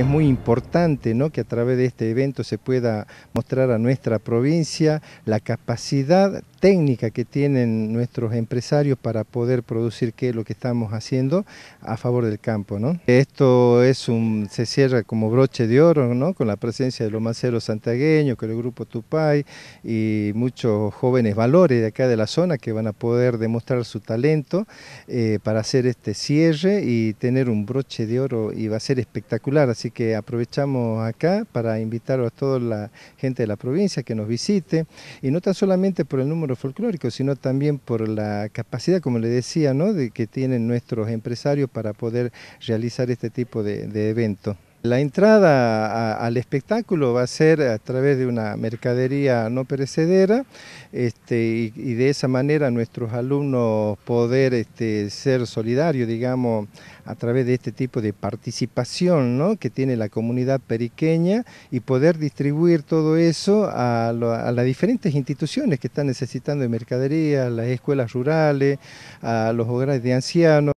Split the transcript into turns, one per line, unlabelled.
es muy importante ¿no? que a través de este evento se pueda mostrar a nuestra provincia la capacidad técnica que tienen nuestros empresarios para poder producir qué es lo que estamos haciendo a favor del campo. ¿no? Esto es un, se cierra como broche de oro ¿no? con la presencia de los maceros santagueños, con el grupo Tupay y muchos jóvenes valores de acá de la zona que van a poder demostrar su talento eh, para hacer este cierre y tener un broche de oro y va a ser espectacular. Así que aprovechamos acá para invitar a toda la gente de la provincia que nos visite y no tan solamente por el número folclórico, sino también por la capacidad, como le decía, ¿no? de que tienen nuestros empresarios para poder realizar este tipo de, de eventos. La entrada al espectáculo va a ser a través de una mercadería no perecedera este, y, de esa manera nuestros alumnos poder este, ser solidarios, digamos, a través de este tipo de participación que tiene la comunidad periqueña y poder distribuir todo eso a, las diferentes instituciones que están necesitando de mercadería, las escuelas rurales, a los hogares de ancianos.